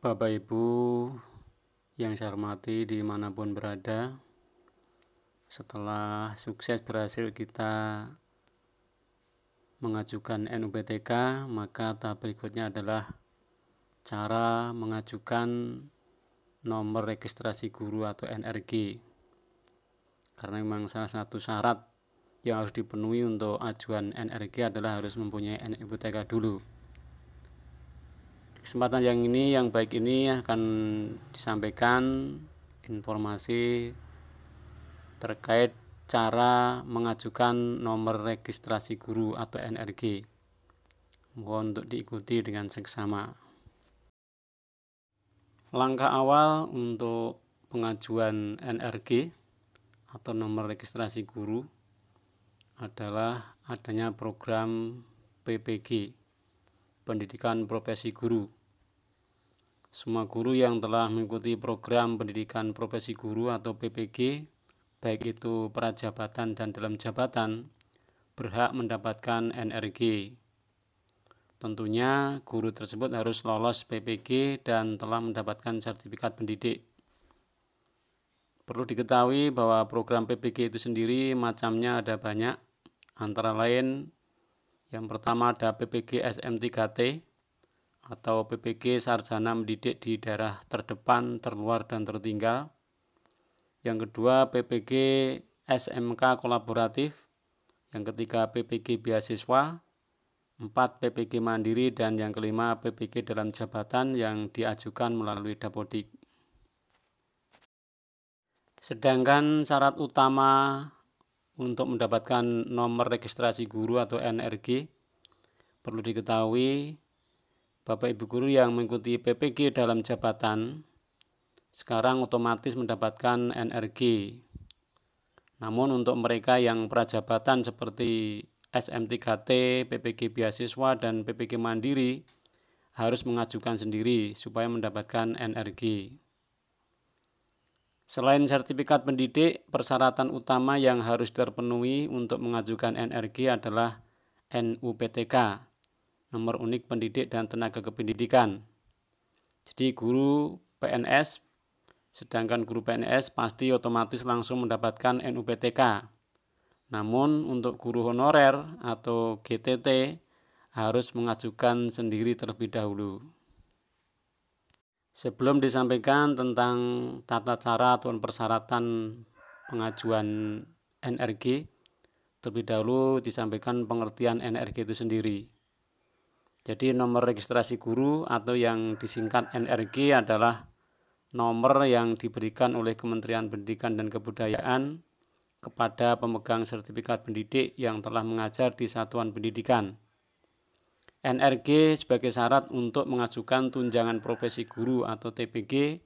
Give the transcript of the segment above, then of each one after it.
Bapak Ibu yang saya hormati dimanapun berada setelah sukses berhasil kita mengajukan NUPTK maka tahap berikutnya adalah cara mengajukan nomor registrasi guru atau NRG karena memang salah satu syarat yang harus dipenuhi untuk ajuan NRG adalah harus mempunyai NUPTK dulu kesempatan yang ini yang baik ini akan disampaikan informasi terkait cara mengajukan nomor registrasi guru atau NRG mohon untuk diikuti dengan seksama. Langkah awal untuk pengajuan NRG atau nomor registrasi guru adalah adanya program PPG, Pendidikan Profesi Guru, semua guru yang telah mengikuti program pendidikan profesi guru atau PPG, baik itu prajabatan dan dalam jabatan, berhak mendapatkan NRG. Tentunya guru tersebut harus lolos PPG dan telah mendapatkan sertifikat pendidik. Perlu diketahui bahwa program PPG itu sendiri macamnya ada banyak, antara lain yang pertama ada PPG SM3T, atau PPG sarjana mendidik di daerah terdepan, terluar dan tertinggal. Yang kedua PPG SMK kolaboratif. Yang ketiga PPG beasiswa. Empat PPG mandiri dan yang kelima PPG dalam jabatan yang diajukan melalui Dapodik. Sedangkan syarat utama untuk mendapatkan nomor registrasi guru atau NRG perlu diketahui Bapak Ibu guru yang mengikuti PPG dalam jabatan sekarang otomatis mendapatkan NRG. Namun untuk mereka yang prajabatan seperti SM3T, PPG biasiswa dan PPG mandiri harus mengajukan sendiri supaya mendapatkan NRG. Selain sertifikat pendidik, persyaratan utama yang harus terpenuhi untuk mengajukan NRG adalah NUPTK nomor unik pendidik dan tenaga kependidikan. Jadi guru PNS, sedangkan guru PNS pasti otomatis langsung mendapatkan NUPTK. Namun untuk guru honorer atau GTT harus mengajukan sendiri terlebih dahulu. Sebelum disampaikan tentang tata cara atau persyaratan pengajuan NRG, terlebih dahulu disampaikan pengertian NRG itu sendiri. Jadi nomor registrasi guru atau yang disingkat NRG adalah nomor yang diberikan oleh Kementerian Pendidikan dan Kebudayaan kepada pemegang sertifikat pendidik yang telah mengajar di satuan pendidikan. NRG sebagai syarat untuk mengajukan tunjangan profesi guru atau TPG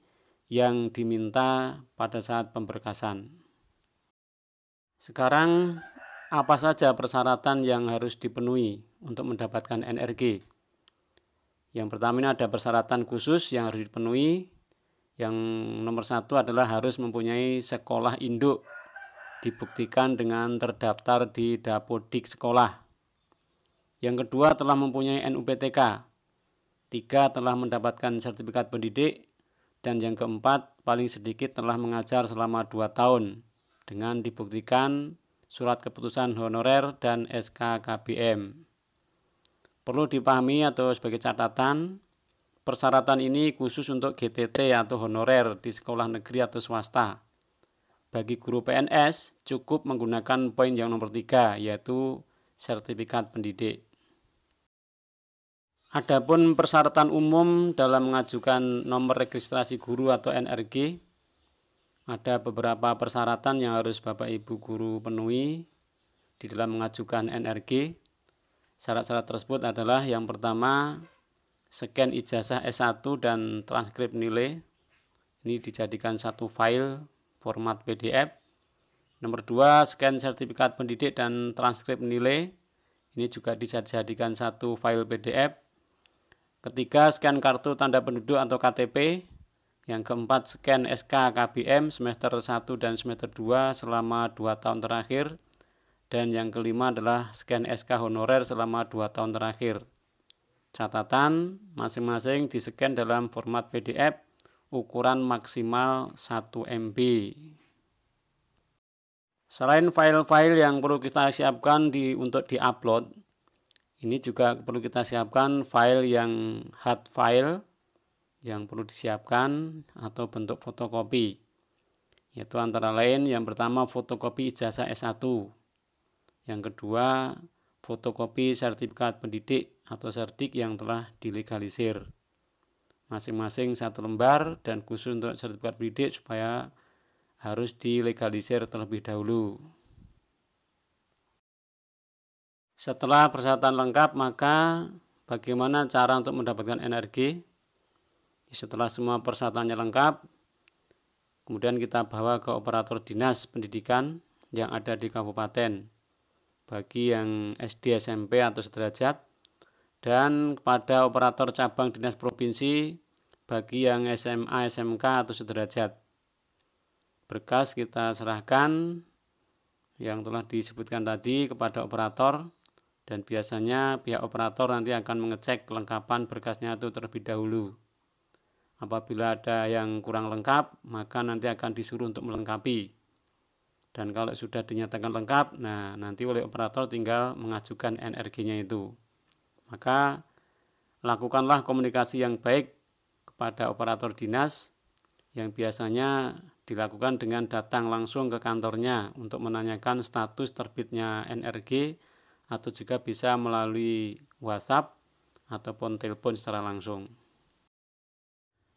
yang diminta pada saat pemberkasan. Sekarang apa saja persyaratan yang harus dipenuhi untuk mendapatkan NRG. Yang pertama ini ada persyaratan khusus yang harus dipenuhi. Yang nomor satu adalah harus mempunyai sekolah induk dibuktikan dengan terdaftar di Dapodik sekolah. Yang kedua telah mempunyai NUPTK. Tiga telah mendapatkan sertifikat pendidik dan yang keempat paling sedikit telah mengajar selama dua tahun dengan dibuktikan surat keputusan honorer dan SKKBM. Perlu dipahami atau sebagai catatan, persyaratan ini khusus untuk GTT atau honorer di sekolah negeri atau swasta. Bagi guru PNS, cukup menggunakan poin yang nomor tiga, yaitu sertifikat pendidik. Adapun persyaratan umum dalam mengajukan nomor registrasi guru atau NRG, ada beberapa persyaratan yang harus Bapak Ibu guru penuhi di dalam mengajukan NRG. Syarat-syarat tersebut adalah yang pertama scan ijazah S1 dan transkrip nilai. Ini dijadikan satu file format PDF. Nomor dua scan sertifikat pendidik dan transkrip nilai. Ini juga dijadikan satu file PDF. Ketiga, scan kartu tanda penduduk atau KTP. Yang keempat, scan SK KBM semester 1 dan semester 2 selama 2 tahun terakhir. Dan yang kelima adalah scan SK honorer selama 2 tahun terakhir. Catatan masing-masing di-scan dalam format PDF ukuran maksimal 1 MB. Selain file-file yang perlu kita siapkan di untuk di upload, ini juga perlu kita siapkan file yang hard file yang perlu disiapkan atau bentuk fotokopi. Yaitu antara lain yang pertama fotokopi ijazah S1 yang kedua, fotokopi sertifikat pendidik atau sertik yang telah dilegalisir. Masing-masing satu lembar dan khusus untuk sertifikat pendidik supaya harus dilegalisir terlebih dahulu. Setelah persyaratan lengkap, maka bagaimana cara untuk mendapatkan energi? Setelah semua persyaratannya lengkap, kemudian kita bawa ke operator dinas pendidikan yang ada di kabupaten bagi yang SD, SMP atau sederajat dan kepada operator cabang dinas provinsi bagi yang SMA, SMK atau sederajat. Berkas kita serahkan yang telah disebutkan tadi kepada operator dan biasanya pihak operator nanti akan mengecek kelengkapan berkasnya itu terlebih dahulu. Apabila ada yang kurang lengkap, maka nanti akan disuruh untuk melengkapi dan kalau sudah dinyatakan lengkap, nah nanti oleh operator tinggal mengajukan NRG-nya itu. Maka lakukanlah komunikasi yang baik kepada operator dinas yang biasanya dilakukan dengan datang langsung ke kantornya untuk menanyakan status terbitnya NRG atau juga bisa melalui WhatsApp ataupun telepon secara langsung.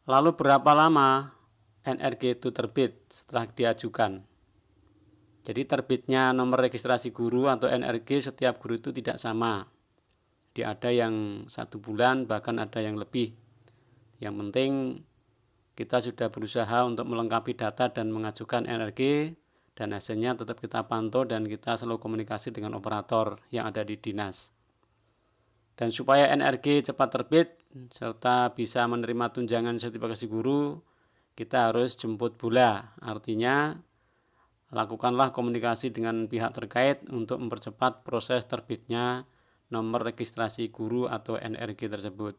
Lalu berapa lama NRG itu terbit setelah diajukan? Jadi terbitnya nomor registrasi guru atau NRG setiap guru itu tidak sama. Jadi ada yang satu bulan bahkan ada yang lebih. Yang penting kita sudah berusaha untuk melengkapi data dan mengajukan NRG dan hasilnya tetap kita pantau dan kita selalu komunikasi dengan operator yang ada di dinas. Dan supaya NRG cepat terbit serta bisa menerima tunjangan sertifikasi guru, kita harus jemput bola. Artinya Lakukanlah komunikasi dengan pihak terkait untuk mempercepat proses terbitnya nomor registrasi guru atau NRG tersebut.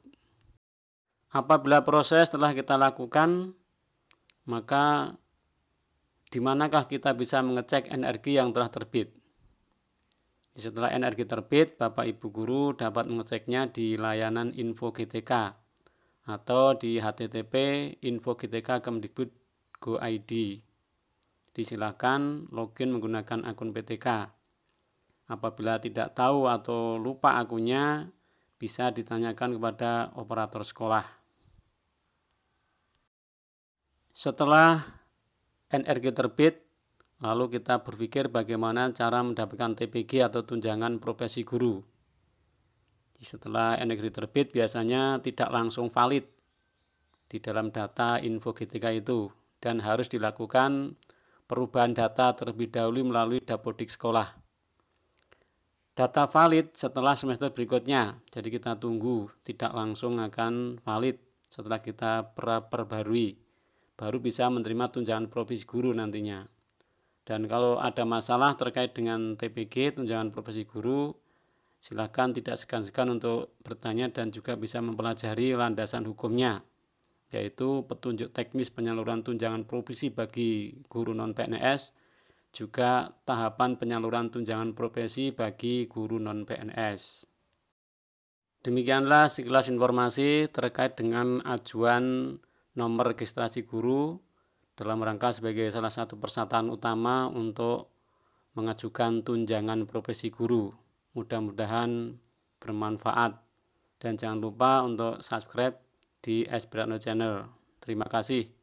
Apabila proses telah kita lakukan, maka di manakah kita bisa mengecek NRG yang telah terbit? Setelah NRG terbit, Bapak Ibu guru dapat mengeceknya di layanan info GTK atau di http info gtk kemdikbud disilahkan login menggunakan akun PTK. Apabila tidak tahu atau lupa akunnya, bisa ditanyakan kepada operator sekolah. Setelah NRG terbit, lalu kita berpikir bagaimana cara mendapatkan TPG atau tunjangan profesi guru. Setelah NRG terbit biasanya tidak langsung valid di dalam data info GTK itu dan harus dilakukan perubahan data terlebih dahulu melalui dapodik sekolah. Data valid setelah semester berikutnya, jadi kita tunggu, tidak langsung akan valid setelah kita per perbarui, baru bisa menerima tunjangan profesi guru nantinya. Dan kalau ada masalah terkait dengan TPG, tunjangan profesi guru, silakan tidak segan-segan untuk bertanya dan juga bisa mempelajari landasan hukumnya yaitu petunjuk teknis penyaluran tunjangan profesi bagi guru non-PNS, juga tahapan penyaluran tunjangan profesi bagi guru non-PNS. Demikianlah sekilas informasi terkait dengan ajuan nomor registrasi guru dalam rangka sebagai salah satu persyaratan utama untuk mengajukan tunjangan profesi guru. Mudah-mudahan bermanfaat. Dan jangan lupa untuk subscribe di S Channel. Terima kasih.